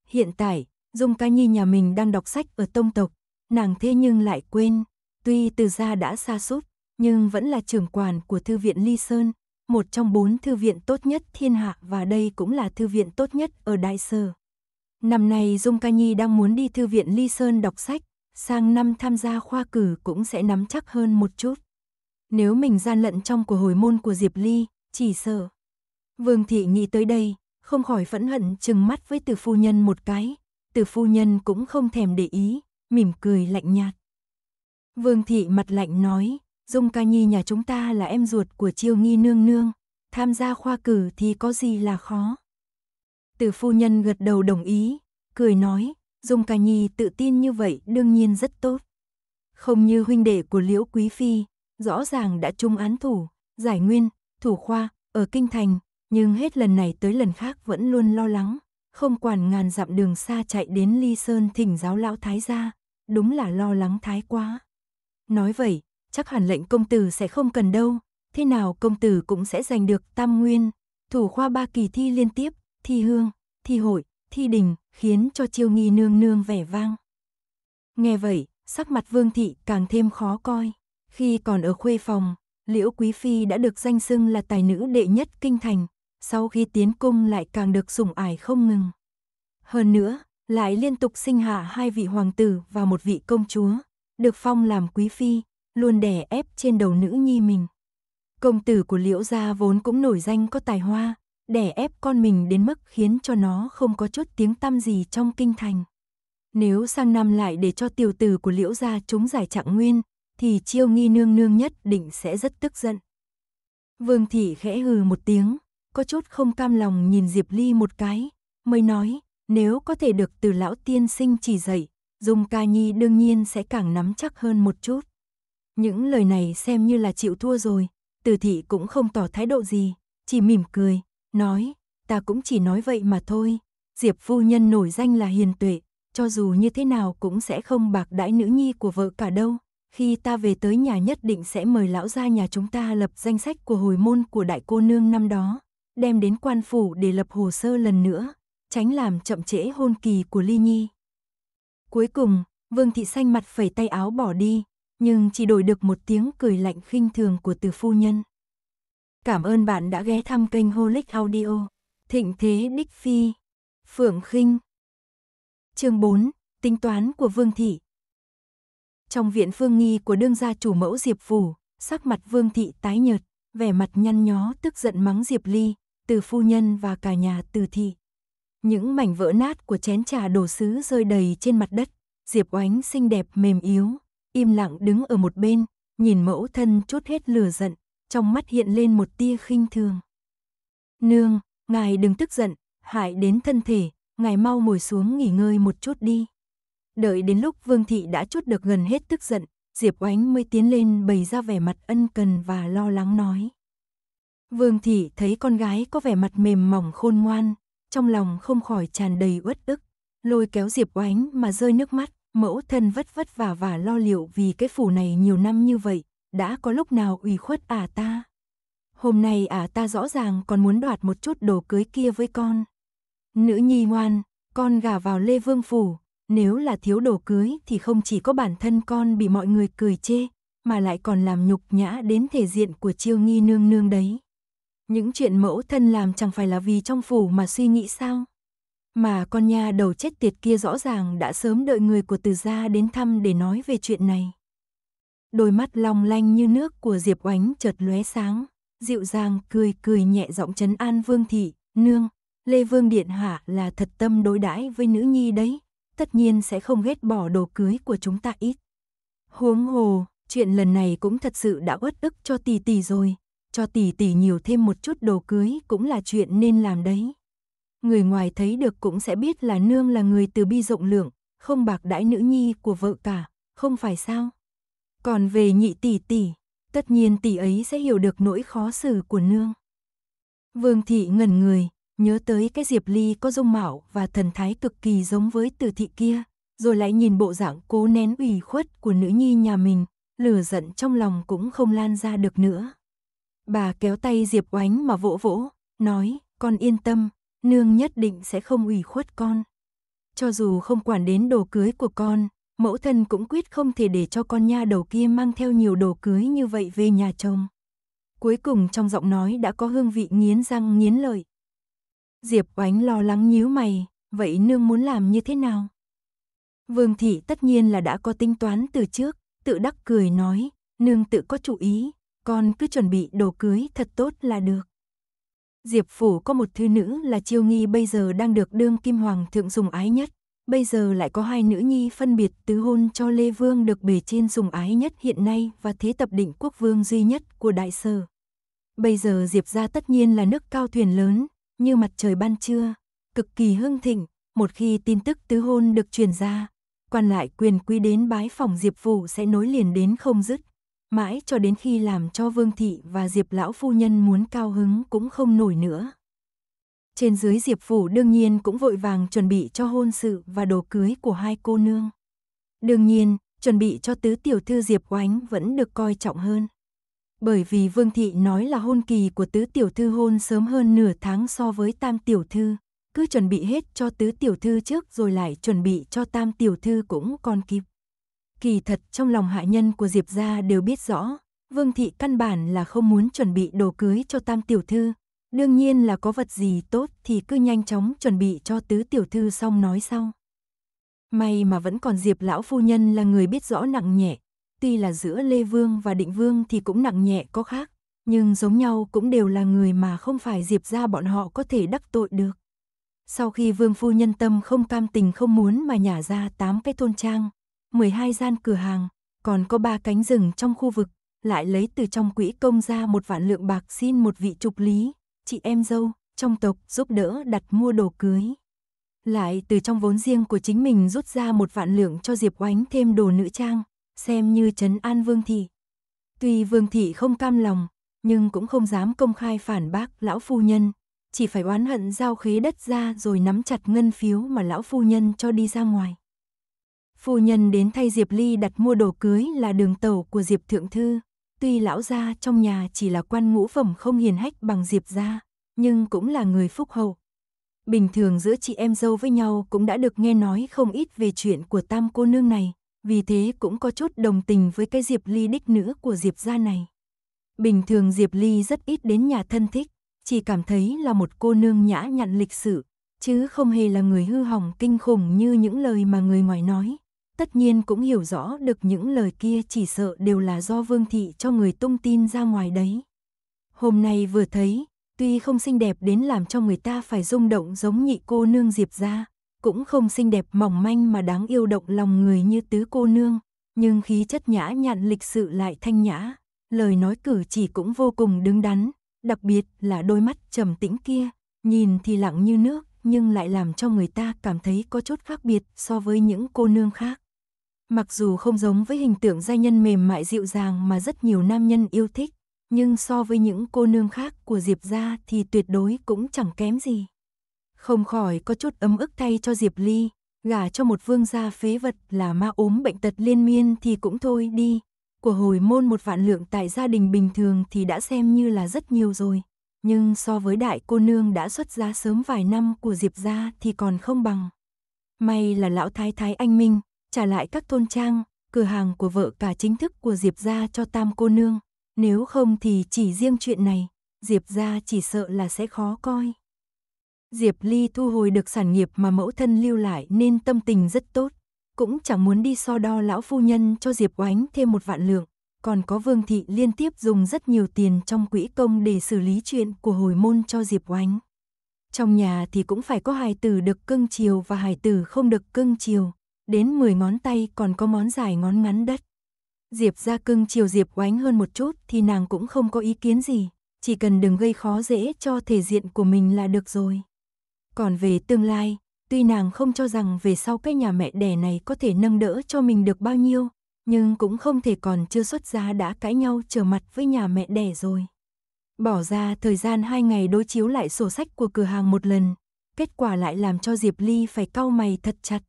S1: Hiện tại, Dung Ca Nhi nhà mình đang đọc sách ở tông tộc, nàng thế nhưng lại quên, tuy từ gia đã xa sút nhưng vẫn là trưởng quản của Thư viện Ly Sơn, một trong bốn thư viện tốt nhất thiên hạ và đây cũng là thư viện tốt nhất ở Đại Sở. Năm nay Dung Ca Nhi đang muốn đi Thư viện Ly Sơn đọc sách, sang năm tham gia khoa cử cũng sẽ nắm chắc hơn một chút. Nếu mình gian lận trong của hồi môn của Diệp Ly, chỉ sợ Vương thị nghĩ tới đây, không khỏi phẫn hận chừng mắt với từ phu nhân một cái, từ phu nhân cũng không thèm để ý, mỉm cười lạnh nhạt. Vương thị mặt lạnh nói, Dung Ca Nhi nhà chúng ta là em ruột của Chiêu Nghi nương nương, tham gia khoa cử thì có gì là khó. Từ phu nhân gật đầu đồng ý, cười nói, Dung Ca Nhi tự tin như vậy đương nhiên rất tốt. Không như huynh đệ của Liễu Quý Phi, rõ ràng đã trung án thủ, giải nguyên, thủ khoa, ở Kinh Thành, nhưng hết lần này tới lần khác vẫn luôn lo lắng, không quản ngàn dặm đường xa chạy đến Ly Sơn thỉnh giáo lão thái gia, đúng là lo lắng thái quá. Nói vậy, chắc hẳn lệnh công tử sẽ không cần đâu, thế nào công tử cũng sẽ giành được tam nguyên, thủ khoa ba kỳ thi liên tiếp, thi hương, thi hội, thi đình, khiến cho chiêu nghi nương nương vẻ vang. Nghe vậy, sắc mặt vương thị càng thêm khó coi. Khi còn ở khuê phòng, Liễu Quý Phi đã được danh xưng là tài nữ đệ nhất kinh thành, sau khi tiến cung lại càng được sủng ải không ngừng. Hơn nữa, lại liên tục sinh hạ hai vị hoàng tử và một vị công chúa, được phong làm quý phi, luôn đè ép trên đầu nữ nhi mình. Công tử của Liễu gia vốn cũng nổi danh có tài hoa, đè ép con mình đến mức khiến cho nó không có chút tiếng tăm gì trong kinh thành. Nếu sang năm lại để cho tiểu tử của Liễu gia chúng giải trạng nguyên, thì Chiêu Nghi nương nương nhất định sẽ rất tức giận. Vương thị khẽ hừ một tiếng, có chút không cam lòng nhìn Diệp Ly một cái, mới nói, nếu có thể được từ lão tiên sinh chỉ dạy, Dung Ca Nhi đương nhiên sẽ càng nắm chắc hơn một chút. Những lời này xem như là chịu thua rồi, Từ thị cũng không tỏ thái độ gì, chỉ mỉm cười, nói, ta cũng chỉ nói vậy mà thôi. Diệp phu nhân nổi danh là hiền tuệ, cho dù như thế nào cũng sẽ không bạc đãi nữ nhi của vợ cả đâu. Khi ta về tới nhà nhất định sẽ mời lão ra nhà chúng ta lập danh sách của hồi môn của đại cô nương năm đó đem đến quan phủ để lập hồ sơ lần nữa, tránh làm chậm trễ hôn kỳ của Ly Nhi. Cuối cùng, Vương Thị Xanh mặt phẩy tay áo bỏ đi, nhưng chỉ đổi được một tiếng cười lạnh khinh thường của từ phu nhân. Cảm ơn bạn đã ghé thăm kênh Holic Audio. Thịnh Thế Đích Phi Phượng khinh Chương 4 Tính toán của Vương Thị Trong viện phương nghi của đương gia chủ mẫu Diệp Phủ, sắc mặt Vương Thị tái nhợt, vẻ mặt nhăn nhó tức giận mắng Diệp Ly, từ phu nhân và cả nhà từ thị. Những mảnh vỡ nát của chén trà đổ sứ rơi đầy trên mặt đất, Diệp Oánh xinh đẹp mềm yếu, im lặng đứng ở một bên, nhìn mẫu thân chốt hết lửa giận, trong mắt hiện lên một tia khinh thường. Nương, ngài đừng tức giận, hại đến thân thể, ngài mau ngồi xuống nghỉ ngơi một chút đi. Đợi đến lúc Vương Thị đã chút được gần hết tức giận, Diệp Oánh mới tiến lên bày ra vẻ mặt ân cần và lo lắng nói. Vương Thị thấy con gái có vẻ mặt mềm mỏng khôn ngoan, trong lòng không khỏi tràn đầy uất ức, lôi kéo Diệp Oánh mà rơi nước mắt, mẫu thân vất vất vả vả lo liệu vì cái phủ này nhiều năm như vậy, đã có lúc nào ủy khuất à ta. Hôm nay à ta rõ ràng còn muốn đoạt một chút đồ cưới kia với con. Nữ nhi ngoan, con gả vào Lê Vương Phủ, nếu là thiếu đồ cưới thì không chỉ có bản thân con bị mọi người cười chê, mà lại còn làm nhục nhã đến thể diện của chiêu nghi nương nương đấy. Những chuyện mẫu thân làm chẳng phải là vì trong phủ mà suy nghĩ sao? Mà con nha đầu chết tiệt kia rõ ràng đã sớm đợi người của từ gia đến thăm để nói về chuyện này. Đôi mắt long lanh như nước của Diệp Oánh chợt lóe sáng, dịu dàng cười cười nhẹ giọng trấn an Vương thị, "Nương, Lê Vương điện hạ là thật tâm đối đãi với nữ nhi đấy, tất nhiên sẽ không ghét bỏ đồ cưới của chúng ta ít." Huống hồ, chuyện lần này cũng thật sự đã uất ức cho tỷ tỷ rồi, cho tỷ tỷ nhiều thêm một chút đồ cưới cũng là chuyện nên làm đấy. Người ngoài thấy được cũng sẽ biết là nương là người từ bi rộng lượng, không bạc đãi nữ nhi của vợ cả, không phải sao? Còn về nhị tỷ tỷ, tất nhiên tỷ ấy sẽ hiểu được nỗi khó xử của nương. Vương thị ngẩn người, nhớ tới cái Diệp Ly có dung mạo và thần thái cực kỳ giống với Từ thị kia, rồi lại nhìn bộ dạng cố nén ủy khuất của nữ nhi nhà mình, lửa giận trong lòng cũng không lan ra được nữa. Bà kéo tay Diệp Oánh mà vỗ vỗ, nói, con yên tâm, nương nhất định sẽ không ủy khuất con. Cho dù không quản đến đồ cưới của con, mẫu thân cũng quyết không thể để cho con nha đầu kia mang theo nhiều đồ cưới như vậy về nhà chồng. Cuối cùng trong giọng nói đã có hương vị nghiến răng nghiến lợi. Diệp Oánh lo lắng nhíu mày, vậy nương muốn làm như thế nào? Vương thị tất nhiên là đã có tính toán từ trước, tự đắc cười nói, nương tự có chủ ý, con cứ chuẩn bị đồ cưới thật tốt là được. Diệp Phủ có một thư nữ là Chiêu Nghi bây giờ đang được đương kim hoàng thượng dùng ái nhất. Bây giờ lại có hai nữ nhi phân biệt tứ hôn cho Lê Vương được bề trên dùng ái nhất hiện nay và thế tập định quốc vương duy nhất của đại sở. Bây giờ Diệp ra tất nhiên là nước cao thuyền lớn, như mặt trời ban trưa, cực kỳ hưng thịnh, một khi tin tức tứ hôn được truyền ra, quan lại quyền quý đến bái phòng Diệp Phủ sẽ nối liền đến không dứt mãi cho đến khi làm cho Vương Thị và Diệp Lão Phu Nhân muốn cao hứng cũng không nổi nữa. Trên dưới Diệp Phủ đương nhiên cũng vội vàng chuẩn bị cho hôn sự và đồ cưới của hai cô nương. Đương nhiên, chuẩn bị cho tứ tiểu thư Diệp Oánh vẫn được coi trọng hơn. Bởi vì Vương Thị nói là hôn kỳ của tứ tiểu thư hôn sớm hơn nửa tháng so với tam tiểu thư, cứ chuẩn bị hết cho tứ tiểu thư trước rồi lại chuẩn bị cho tam tiểu thư cũng còn kịp kỳ thật trong lòng hạ nhân của Diệp gia đều biết rõ, Vương thị căn bản là không muốn chuẩn bị đồ cưới cho Tam tiểu thư, đương nhiên là có vật gì tốt thì cứ nhanh chóng chuẩn bị cho tứ tiểu thư xong nói sau. May mà vẫn còn Diệp lão phu nhân là người biết rõ nặng nhẹ, tuy là giữa Lê Vương và Định Vương thì cũng nặng nhẹ có khác, nhưng giống nhau cũng đều là người mà không phải Diệp gia bọn họ có thể đắc tội được. Sau khi Vương phu nhân tâm không cam tình không muốn mà nhả ra tám cái thôn trang, 12 gian cửa hàng, còn có 3 cánh rừng trong khu vực, lại lấy từ trong quỹ công ra một vạn lượng bạc xin một vị trục lý, chị em dâu, trong tộc giúp đỡ đặt mua đồ cưới. Lại từ trong vốn riêng của chính mình rút ra một vạn lượng cho Diệp Oánh thêm đồ nữ trang, xem như trấn an Vương Thị. Tuy Vương Thị không cam lòng, nhưng cũng không dám công khai phản bác lão phu nhân, chỉ phải oán hận giao khế đất ra rồi nắm chặt ngân phiếu mà lão phu nhân cho đi ra ngoài. Phu nhân đến thay Diệp Ly đặt mua đồ cưới là đường tẩu của Diệp Thượng Thư. Tuy lão gia trong nhà chỉ là quan ngũ phẩm không hiền hách bằng Diệp gia, nhưng cũng là người phúc hậu. Bình thường giữa chị em dâu với nhau cũng đã được nghe nói không ít về chuyện của tam cô nương này, vì thế cũng có chút đồng tình với cái Diệp Ly đích nữ của Diệp gia này. Bình thường Diệp Ly rất ít đến nhà thân thích, chỉ cảm thấy là một cô nương nhã nhặn lịch sự, chứ không hề là người hư hỏng kinh khủng như những lời mà người ngoài nói, tất nhiên cũng hiểu rõ được những lời kia chỉ sợ đều là do Vương Thị cho người tung tin ra ngoài đấy. Hôm nay vừa thấy, tuy không xinh đẹp đến làm cho người ta phải rung động giống nhị cô nương Diệp ra, cũng không xinh đẹp mỏng manh mà đáng yêu động lòng người như tứ cô nương, nhưng khí chất nhã nhặn lịch sự lại thanh nhã, lời nói cử chỉ cũng vô cùng đứng đắn, đặc biệt là đôi mắt trầm tĩnh kia, nhìn thì lặng như nước nhưng lại làm cho người ta cảm thấy có chút khác biệt so với những cô nương khác. Mặc dù không giống với hình tượng giai nhân mềm mại dịu dàng mà rất nhiều nam nhân yêu thích, nhưng so với những cô nương khác của Diệp gia thì tuyệt đối cũng chẳng kém gì. Không khỏi có chút ấm ức thay cho Diệp Ly, gả cho một vương gia phế vật là ma ốm bệnh tật liên miên thì cũng thôi đi. Của hồi môn một vạn lượng tại gia đình bình thường thì đã xem như là rất nhiều rồi. Nhưng so với đại cô nương đã xuất gia sớm vài năm của Diệp gia thì còn không bằng. May là lão thái thái anh minh, trả lại các thôn trang, cửa hàng của vợ cả chính thức của Diệp gia cho Tam cô nương, nếu không thì chỉ riêng chuyện này, Diệp gia chỉ sợ là sẽ khó coi. Diệp Ly thu hồi được sản nghiệp mà mẫu thân lưu lại nên tâm tình rất tốt, cũng chẳng muốn đi so đo lão phu nhân cho Diệp Oánh thêm một vạn lượng, còn có Vương thị liên tiếp dùng rất nhiều tiền trong quỹ công để xử lý chuyện của hồi môn cho Diệp Oánh. Trong nhà thì cũng phải có hài tử được cưng chiều và hài tử không được cưng chiều, đến 10 ngón tay còn có món dài ngón ngắn đất. Diệp ra cưng chiều Diệp oánh hơn một chút thì nàng cũng không có ý kiến gì, chỉ cần đừng gây khó dễ cho thể diện của mình là được rồi. Còn về tương lai, tuy nàng không cho rằng về sau cái nhà mẹ đẻ này có thể nâng đỡ cho mình được bao nhiêu, nhưng cũng không thể còn chưa xuất gia đã cãi nhau trở mặt với nhà mẹ đẻ rồi. Bỏ ra thời gian hai ngày đối chiếu lại sổ sách của cửa hàng một lần, kết quả lại làm cho Diệp Ly phải cau mày thật chặt.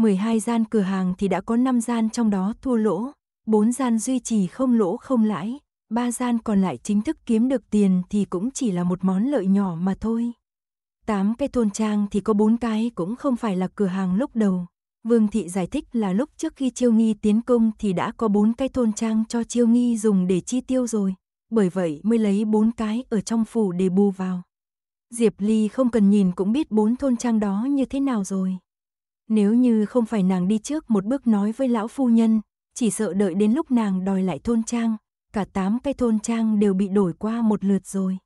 S1: 12 gian cửa hàng thì đã có 5 gian trong đó thua lỗ, 4 gian duy trì không lỗ không lãi, 3 gian còn lại chính thức kiếm được tiền thì cũng chỉ là một món lợi nhỏ mà thôi. 8 cái thôn trang thì có 4 cái cũng không phải là cửa hàng lúc đầu. Vương Thị giải thích là lúc trước khi Chiêu Nghi tiến công thì đã có 4 cái thôn trang cho Chiêu Nghi dùng để chi tiêu rồi, bởi vậy mới lấy 4 cái ở trong phủ để bù vào. Diệp Ly không cần nhìn cũng biết bốn thôn trang đó như thế nào rồi. Nếu như không phải nàng đi trước một bước nói với lão phu nhân, chỉ sợ đợi đến lúc nàng đòi lại thôn trang, cả tám cái thôn trang đều bị đổi qua một lượt rồi.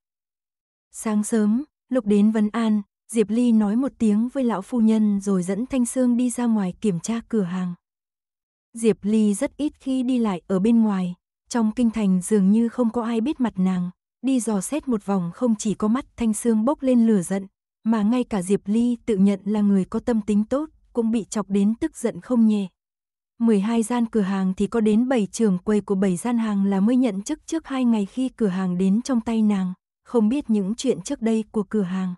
S1: Sáng sớm, lúc đến Vân An, Diệp Ly nói một tiếng với lão phu nhân rồi dẫn Thanh Sương đi ra ngoài kiểm tra cửa hàng. Diệp Ly rất ít khi đi lại ở bên ngoài, trong kinh thành dường như không có ai biết mặt nàng, đi dò xét một vòng không chỉ có mắt Thanh Sương bốc lên lửa giận, mà ngay cả Diệp Ly tự nhận là người có tâm tính tốt, cũng bị chọc đến tức giận không nhẹ. 12 gian cửa hàng thì có đến 7 trường quầy của 7 gian hàng là mới nhận chức trước 2 ngày khi cửa hàng đến trong tay nàng, không biết những chuyện trước đây của cửa hàng.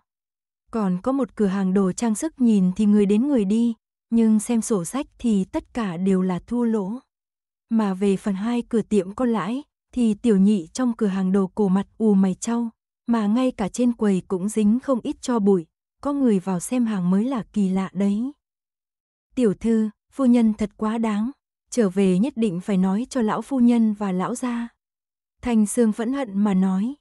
S1: Còn có một cửa hàng đồ trang sức nhìn thì người đến người đi, nhưng xem sổ sách thì tất cả đều là thua lỗ. Mà về phần hai cửa tiệm có lãi, thì tiểu nhị trong cửa hàng đồ cổ mặt ù mày trâu, mà ngay cả trên quầy cũng dính không ít cho bụi, có người vào xem hàng mới là kỳ lạ đấy. Tiểu thư, phu nhân thật quá đáng, trở về nhất định phải nói cho lão phu nhân và lão gia. Thanh Sương vẫn hận mà nói.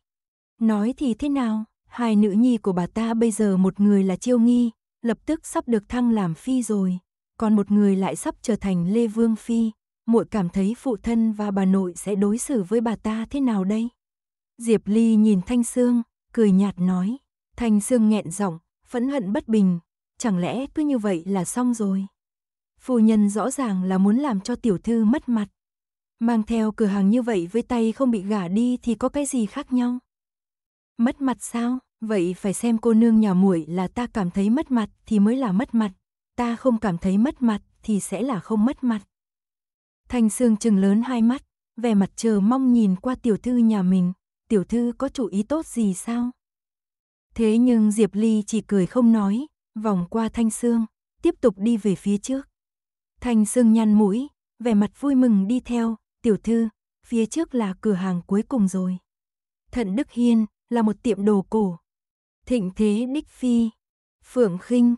S1: Nói thì thế nào, hai nữ nhi của bà ta bây giờ một người là Chiêu Nghi, lập tức sắp được thăng làm phi rồi, còn một người lại sắp trở thành Lê Vương phi, muội cảm thấy phụ thân và bà nội sẽ đối xử với bà ta thế nào đây? Diệp Ly nhìn Thanh Sương, cười nhạt nói, Thanh Sương nghẹn giọng, phẫn hận bất bình, chẳng lẽ cứ như vậy là xong rồi? Phu nhân rõ ràng là muốn làm cho tiểu thư mất mặt. Mang theo cửa hàng như vậy với tay không bị gả đi thì có cái gì khác nhau? Mất mặt sao? Vậy phải xem cô nương nhà muội là ta cảm thấy mất mặt thì mới là mất mặt, ta không cảm thấy mất mặt thì sẽ là không mất mặt. Thanh Sương trừng lớn hai mắt, vẻ mặt chờ mong nhìn qua tiểu thư nhà mình, tiểu thư có chủ ý tốt gì sao? Thế nhưng Diệp Ly chỉ cười không nói, vòng qua Thanh Sương, tiếp tục đi về phía trước. Thành Sương nhăn mũi, vẻ mặt vui mừng đi theo, tiểu thư, phía trước là cửa hàng cuối cùng rồi. Thận Đức Hiên là một tiệm đồ cổ. Thịnh Thế Đích Phi, Phượng Khinh.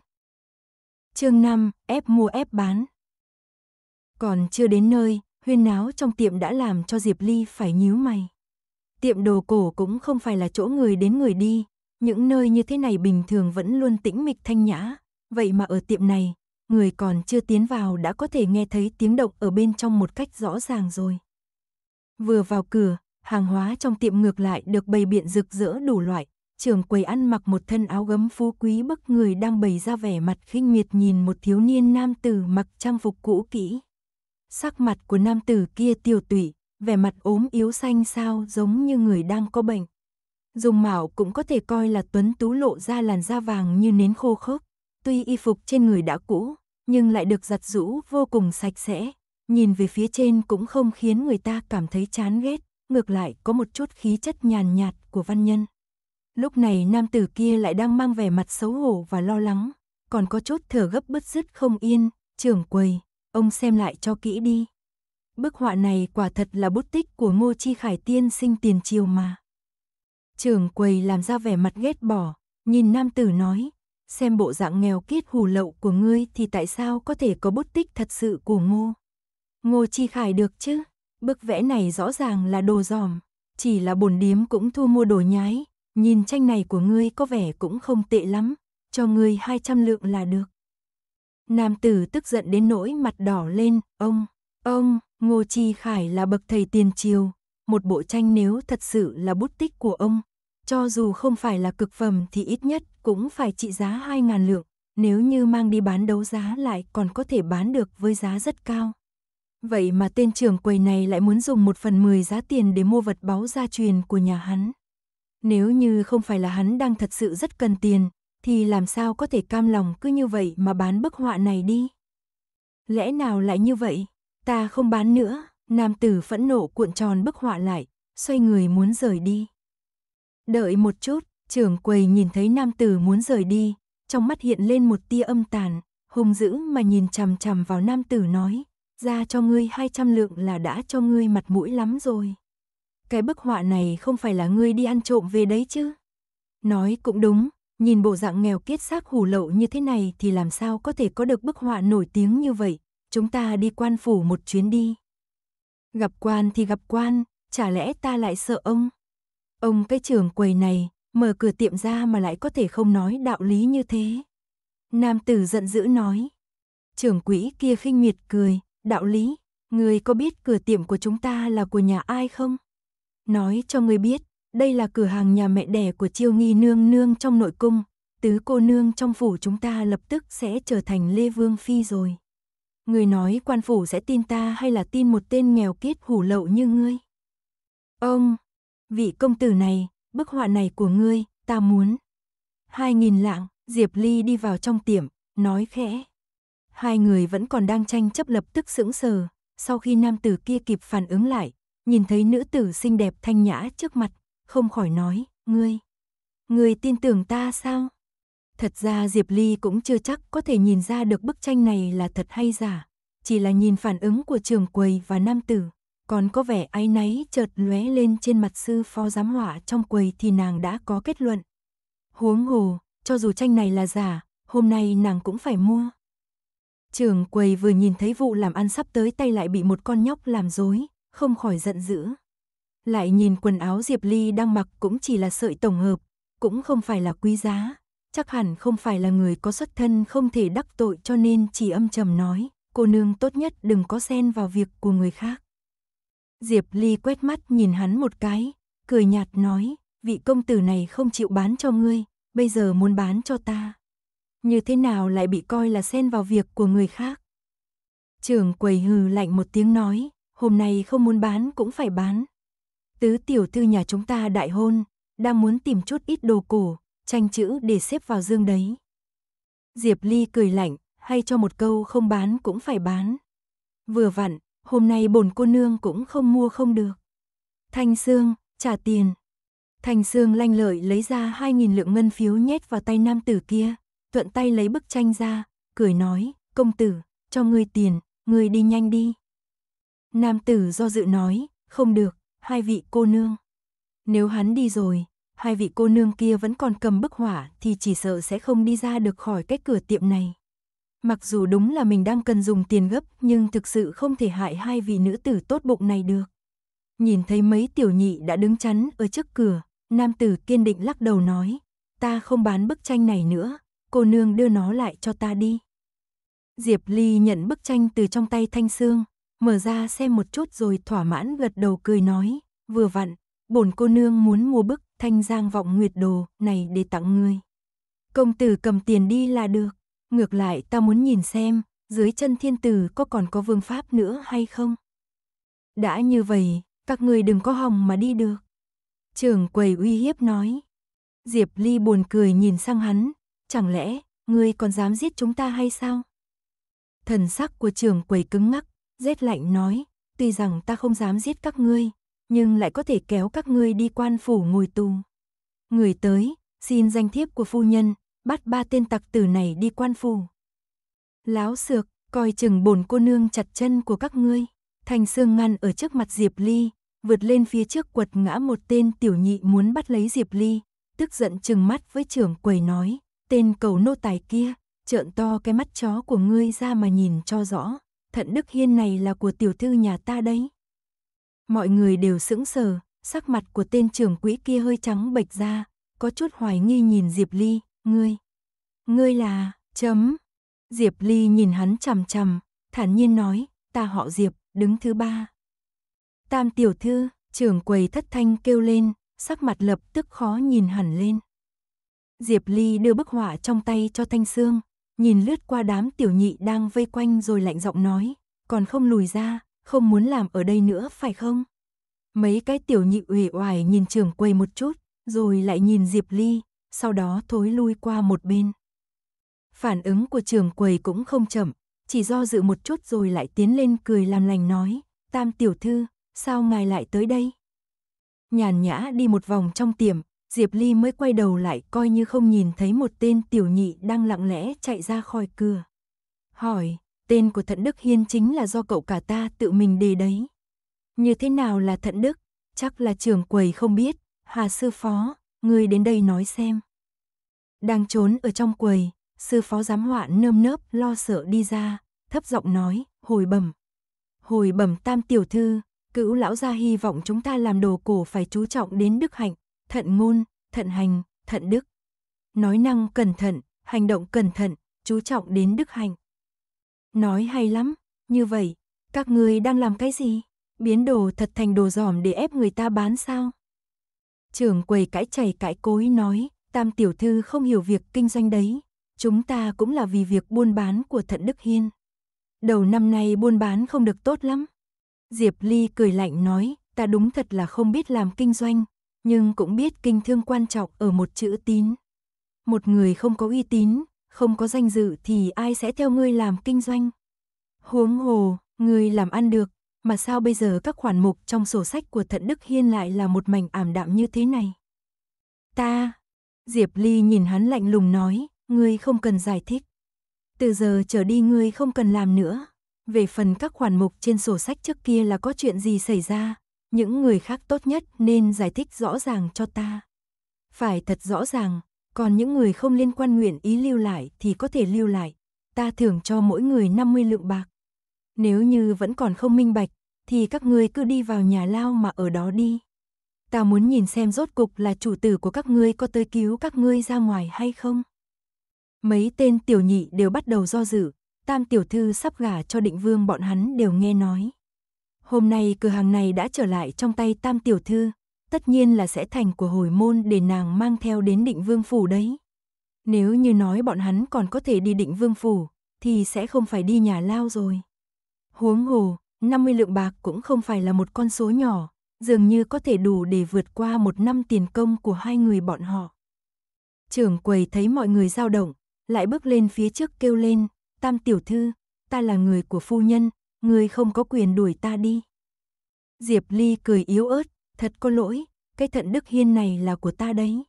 S1: Chương 5, ép mua ép bán. Còn chưa đến nơi, huyên náo trong tiệm đã làm cho Diệp Ly phải nhíu mày. Tiệm đồ cổ cũng không phải là chỗ người đến người đi, những nơi như thế này bình thường vẫn luôn tĩnh mịch thanh nhã, vậy mà ở tiệm này, người còn chưa tiến vào đã có thể nghe thấy tiếng động ở bên trong một cách rõ ràng rồi. Vừa vào cửa, hàng hóa trong tiệm ngược lại được bày biện rực rỡ đủ loại, trưởng quầy ăn mặc một thân áo gấm phú quý bức người đang bày ra vẻ mặt khinh miệt nhìn một thiếu niên nam tử mặc trang phục cũ kỹ. Sắc mặt của nam tử kia tiêu tụy, vẻ mặt ốm yếu xanh xao giống như người đang có bệnh. Dùng mạo cũng có thể coi là tuấn tú lộ ra làn da vàng như nến khô khốc tuy y phục trên người đã cũ, nhưng lại được giặt rũ vô cùng sạch sẽ, nhìn về phía trên cũng không khiến người ta cảm thấy chán ghét, ngược lại có một chút khí chất nhàn nhạt của văn nhân. Lúc này nam tử kia lại đang mang vẻ mặt xấu hổ và lo lắng, còn có chút thở gấp bứt rứt không yên, trưởng quầy, ông xem lại cho kỹ đi. Bức họa này quả thật là bút tích của Ngô Chi Khải tiên sinh tiền triều mà. Trưởng quầy làm ra vẻ mặt ghét bỏ, nhìn nam tử nói, xem bộ dạng nghèo kiết hù lậu của ngươi thì tại sao có thể có bút tích thật sự của ngô. Ngô Chi Khải được chứ, bức vẽ này rõ ràng là đồ dòm, chỉ là bồn điếm cũng thu mua đồ nhái, nhìn tranh này của ngươi có vẻ cũng không tệ lắm, cho ngươi hai trăm lượng là được. Nam tử tức giận đến nỗi mặt đỏ lên, ông, ông, Ngô Chi Khải là bậc thầy tiền triều, một bộ tranh nếu thật sự là bút tích của ông, cho dù không phải là cực phẩm thì ít nhất cũng phải trị giá 2.000 lượng, nếu như mang đi bán đấu giá lại còn có thể bán được với giá rất cao. Vậy mà tên trưởng quầy này lại muốn dùng một phần mười giá tiền để mua vật báu gia truyền của nhà hắn. Nếu như không phải là hắn đang thật sự rất cần tiền, thì làm sao có thể cam lòng cứ như vậy mà bán bức họa này đi. Lẽ nào lại như vậy? Ta không bán nữa, nam tử phẫn nộ cuộn tròn bức họa lại, xoay người muốn rời đi. Đợi một chút, Trưởng quầy nhìn thấy nam tử muốn rời đi, trong mắt hiện lên một tia âm tàn, hung dữ mà nhìn chằm chằm vào nam tử nói, ra cho ngươi 200 lượng là đã cho ngươi mặt mũi lắm rồi. Cái bức họa này không phải là ngươi đi ăn trộm về đấy chứ? Nói cũng đúng, nhìn bộ dạng nghèo kiết xác hủ lậu như thế này thì làm sao có thể có được bức họa nổi tiếng như vậy, chúng ta đi quan phủ một chuyến đi. Gặp quan thì gặp quan, chả lẽ ta lại sợ ông? Ông cái trưởng quầy này, Mở cửa tiệm ra mà lại có thể không nói đạo lý như thế. Nam tử giận dữ nói. Trưởng quỹ kia khinh miệt cười, đạo lý, người có biết cửa tiệm của chúng ta là của nhà ai không? Nói cho người biết, đây là cửa hàng nhà mẹ đẻ của chiêu nghi nương nương trong nội cung, tứ cô nương trong phủ chúng ta lập tức sẽ trở thành Lê Vương Phi rồi. Người nói quan phủ sẽ tin ta hay là tin một tên nghèo kiết hủ lậu như ngươi? Ông, vị công tử này, bức họa này của ngươi, ta muốn. Hai nghìn lạng, Diệp Ly đi vào trong tiệm, nói khẽ. Hai người vẫn còn đang tranh chấp lập tức sững sờ, sau khi nam tử kia kịp phản ứng lại, nhìn thấy nữ tử xinh đẹp thanh nhã trước mặt, không khỏi nói, ngươi, ngươi tin tưởng ta sao? Thật ra Diệp Ly cũng chưa chắc có thể nhìn ra được bức tranh này là thật hay giả, chỉ là nhìn phản ứng của trường quầy và nam tử, còn có vẻ áy náy chợt lóe lên trên mặt sư phó giám họa trong quầy thì nàng đã có kết luận. Huống hồ, cho dù tranh này là giả, hôm nay nàng cũng phải mua. Trưởng quầy vừa nhìn thấy vụ làm ăn sắp tới tay lại bị một con nhóc làm dối, không khỏi giận dữ. Lại nhìn quần áo Diệp Ly đang mặc cũng chỉ là sợi tổng hợp, cũng không phải là quý giá, chắc hẳn không phải là người có xuất thân không thể đắc tội cho nên chỉ âm trầm nói, cô nương tốt nhất đừng có xen vào việc của người khác. Diệp Ly quét mắt nhìn hắn một cái, cười nhạt nói, vị công tử này không chịu bán cho ngươi, bây giờ muốn bán cho ta. Như thế nào lại bị coi là xen vào việc của người khác? Trường quầy hừ lạnh một tiếng nói, hôm nay không muốn bán cũng phải bán. Tứ tiểu thư nhà chúng ta đại hôn, đang muốn tìm chút ít đồ cổ, tranh chữ để xếp vào dương đấy. Diệp Ly cười lạnh, hay cho một câu không bán cũng phải bán. Vừa vặn, hôm nay bổn cô nương cũng không mua không được. Thanh Sương, trả tiền. Thanh Sương lanh lợi lấy ra hai nghìn lượng ngân phiếu nhét vào tay nam tử kia, thuận tay lấy bức tranh ra, cười nói, công tử, cho ngươi tiền, ngươi đi nhanh đi. Nam tử do dự nói, không được, hai vị cô nương. Nếu hắn đi rồi, hai vị cô nương kia vẫn còn cầm bức hỏa thì chỉ sợ sẽ không đi ra được khỏi cái cửa tiệm này. Mặc dù đúng là mình đang cần dùng tiền gấp nhưng thực sự không thể hại hai vị nữ tử tốt bụng này được. Nhìn thấy mấy tiểu nhị đã đứng chắn ở trước cửa, nam tử kiên định lắc đầu nói, ta không bán bức tranh này nữa, cô nương đưa nó lại cho ta đi. Diệp Ly nhận bức tranh từ trong tay Thanh Sương, mở ra xem một chút rồi thỏa mãn gật đầu cười nói, vừa vặn, bổn cô nương muốn mua bức Thanh Giang vọng nguyệt đồ này để tặng ngươi. Công tử cầm tiền đi là được. Ngược lại ta muốn nhìn xem, dưới chân thiên tử có còn có vương pháp nữa hay không? Đã như vậy, các người đừng có hòng mà đi được. trường quầy uy hiếp nói. Diệp Ly buồn cười nhìn sang hắn, chẳng lẽ ngươi còn dám giết chúng ta hay sao? Thần sắc của trường quầy cứng ngắc, rét lạnh nói, tuy rằng ta không dám giết các ngươi, nhưng lại có thể kéo các ngươi đi quan phủ ngồi tù. Người tới, xin danh thiếp của phu nhân, bắt ba tên tặc tử này đi quan phủ. Láo sược coi chừng bổn cô nương chặt chân của các ngươi. Thành Sương ngăn ở trước mặt Diệp Ly, vượt lên phía trước quật ngã một tên tiểu nhị muốn bắt lấy Diệp Ly, tức giận chừng mắt với trưởng quầy nói, tên cầu nô tài kia, trợn to cái mắt chó của ngươi ra mà nhìn cho rõ, thận đức hiên này là của tiểu thư nhà ta đấy. Mọi người đều sững sờ, sắc mặt của tên trưởng quỹ kia hơi trắng bệch ra, có chút hoài nghi nhìn Diệp Ly, Ngươi, ngươi là, chấm. Diệp Ly nhìn hắn chằm chằm, thản nhiên nói, ta họ Diệp, đứng thứ ba. Tam tiểu thư, trưởng quầy thất thanh kêu lên, sắc mặt lập tức khó nhìn hẳn lên. Diệp Ly đưa bức họa trong tay cho Thanh Sương, nhìn lướt qua đám tiểu nhị đang vây quanh rồi lạnh giọng nói, còn không lùi ra, không muốn làm ở đây nữa phải không? Mấy cái tiểu nhị ủy oải nhìn trưởng quầy một chút, rồi lại nhìn Diệp Ly, sau đó thối lui qua một bên. Phản ứng của trường quầy cũng không chậm, chỉ do dự một chút rồi lại tiến lên cười làm lành nói, tam tiểu thư, sao ngài lại tới đây? Nhàn nhã đi một vòng trong tiệm, Diệp Ly mới quay đầu lại coi như không nhìn thấy một tên tiểu nhị đang lặng lẽ chạy ra khỏi cửa. Hỏi, tên của Thận Đức Hiên chính là do cậu cả ta tự mình đề đấy. Như thế nào là Thận Đức? Chắc là trường quầy không biết, Hà Sư Phó, ngươi đến đây nói xem. Đang trốn ở trong quầy, sư phó giám họa nơm nớp lo sợ đi ra, thấp giọng nói, hồi bẩm. Hồi bẩm tam tiểu thư, cữu lão gia hy vọng chúng ta làm đồ cổ phải chú trọng đến đức hạnh, thận ngôn, thận hành, thận đức. Nói năng cẩn thận, hành động cẩn thận, chú trọng đến đức hạnh. Nói hay lắm, như vậy, các ngươi đang làm cái gì? Biến đồ thật thành đồ giỏm để ép người ta bán sao? Trưởng quầy cãi chảy cãi cối nói, tam tiểu thư không hiểu việc kinh doanh đấy, chúng ta cũng là vì việc buôn bán của Thận Đức Hiên. Đầu năm nay buôn bán không được tốt lắm. Diệp Ly cười lạnh nói, ta đúng thật là không biết làm kinh doanh, nhưng cũng biết kinh thương quan trọng ở một chữ tín. Một người không có uy tín, không có danh dự thì ai sẽ theo ngươi làm kinh doanh? Huống hồ, ngươi làm ăn được, mà sao bây giờ các khoản mục trong sổ sách của Thận Đức Hiên lại là một mảnh ảm đạm như thế này? Ta, Diệp Ly nhìn hắn lạnh lùng nói, ngươi không cần giải thích. Từ giờ trở đi ngươi không cần làm nữa. Về phần các khoản mục trên sổ sách trước kia là có chuyện gì xảy ra, những người khác tốt nhất nên giải thích rõ ràng cho ta. Phải thật rõ ràng, còn những người không liên quan nguyện ý lưu lại thì có thể lưu lại. Ta thưởng cho mỗi người 50 lượng bạc. Nếu như vẫn còn không minh bạch thì các ngươi cứ đi vào nhà lao mà ở đó đi. Ta muốn nhìn xem rốt cục là chủ tử của các ngươi có tới cứu các ngươi ra ngoài hay không. Mấy tên tiểu nhị đều bắt đầu do dự, tam tiểu thư sắp gả cho định vương bọn hắn đều nghe nói. Hôm nay cửa hàng này đã trở lại trong tay tam tiểu thư, tất nhiên là sẽ thành của hồi môn để nàng mang theo đến định vương phủ đấy. Nếu như nói bọn hắn còn có thể đi định vương phủ, thì sẽ không phải đi nhà lao rồi. Huống hồ, 50 lượng bạc cũng không phải là một con số nhỏ, dường như có thể đủ để vượt qua một năm tiền công của hai người bọn họ. Trưởng quầy thấy mọi người dao động, lại bước lên phía trước kêu lên, tam tiểu thư, ta là người của phu nhân, người không có quyền đuổi ta đi. Diệp Ly cười yếu ớt, thật có lỗi, cái thận đức hiên này là của ta đấy.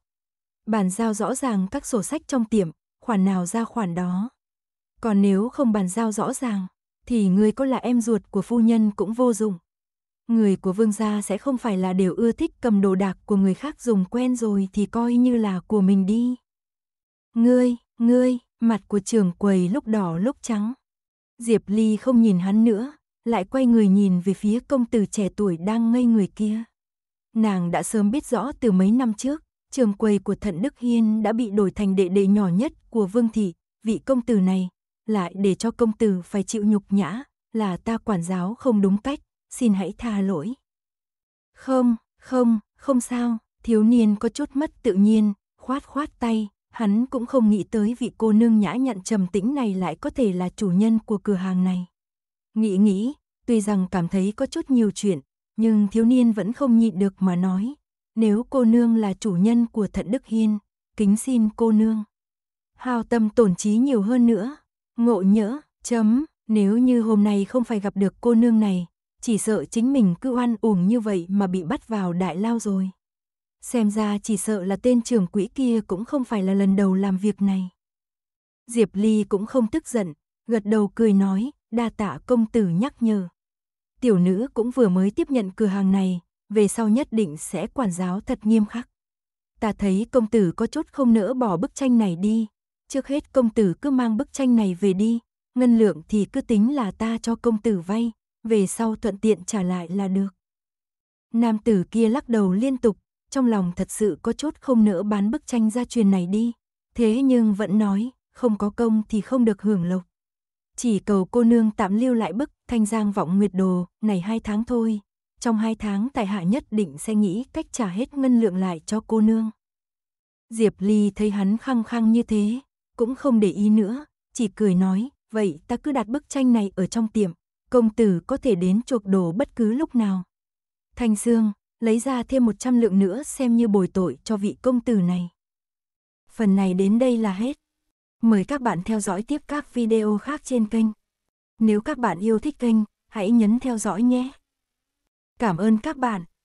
S1: Bàn giao rõ ràng các sổ sách trong tiệm, khoản nào ra khoản đó. Còn nếu không bàn giao rõ ràng, thì người có là em ruột của phu nhân cũng vô dụng. Người của vương gia sẽ không phải là đều ưa thích cầm đồ đạc của người khác dùng quen rồi thì coi như là của mình đi. Ngươi, ngươi, mặt của trường quầy lúc đỏ lúc trắng. Diệp Ly không nhìn hắn nữa, lại quay người nhìn về phía công tử trẻ tuổi đang ngây người kia. Nàng đã sớm biết rõ từ mấy năm trước, trường quầy của Thận Đức Hiên đã bị đổi thành đệ đệ nhỏ nhất của Vương Thị, vị công tử này, lại để cho công tử phải chịu nhục nhã, là ta quản giáo không đúng cách, xin hãy tha lỗi. Không, không, không sao, thiếu niên có chút mất tự nhiên, khoát khoát tay, hắn cũng không nghĩ tới vị cô nương nhã nhặn trầm tĩnh này lại có thể là chủ nhân của cửa hàng này. Nghĩ nghĩ, tuy rằng cảm thấy có chút nhiều chuyện, nhưng thiếu niên vẫn không nhịn được mà nói, nếu cô nương là chủ nhân của Thận Đức Hiên, kính xin cô nương. Hào tâm tổn trí nhiều hơn nữa, Ngộ nhỡ, chấm, nếu như hôm nay không phải gặp được cô nương này, chỉ sợ chính mình cứ oan uổng như vậy mà bị bắt vào đại lao rồi. Xem ra chỉ sợ là tên trưởng quỹ kia cũng không phải là lần đầu làm việc này. Diệp Ly cũng không tức giận, gật đầu cười nói, đa tạ công tử nhắc nhở. Tiểu nữ cũng vừa mới tiếp nhận cửa hàng này, về sau nhất định sẽ quản giáo thật nghiêm khắc. Ta thấy công tử có chút không nỡ bỏ bức tranh này đi, trước hết công tử cứ mang bức tranh này về đi, ngân lượng thì cứ tính là ta cho công tử vay, về sau thuận tiện trả lại là được. Nam tử kia lắc đầu liên tục, trong lòng thật sự có chốt không nỡ bán bức tranh gia truyền này đi, thế nhưng vẫn nói, không có công thì không được hưởng lộc. Chỉ cầu cô nương tạm lưu lại bức thanh giang vọng nguyệt đồ này hai tháng thôi, trong hai tháng tại hạ nhất định sẽ nghĩ cách trả hết ngân lượng lại cho cô nương. Diệp Ly thấy hắn khăng khăng như thế, cũng không để ý nữa, chỉ cười nói, vậy ta cứ đặt bức tranh này ở trong tiệm, công tử có thể đến chuộc đồ bất cứ lúc nào. Thanh Dương, lấy ra thêm 100 lượng nữa xem như bồi tội cho vị công tử này. Phần này đến đây là hết. Mời các bạn theo dõi tiếp các video khác trên kênh. Nếu các bạn yêu thích kênh, hãy nhấn theo dõi nhé. Cảm ơn các bạn.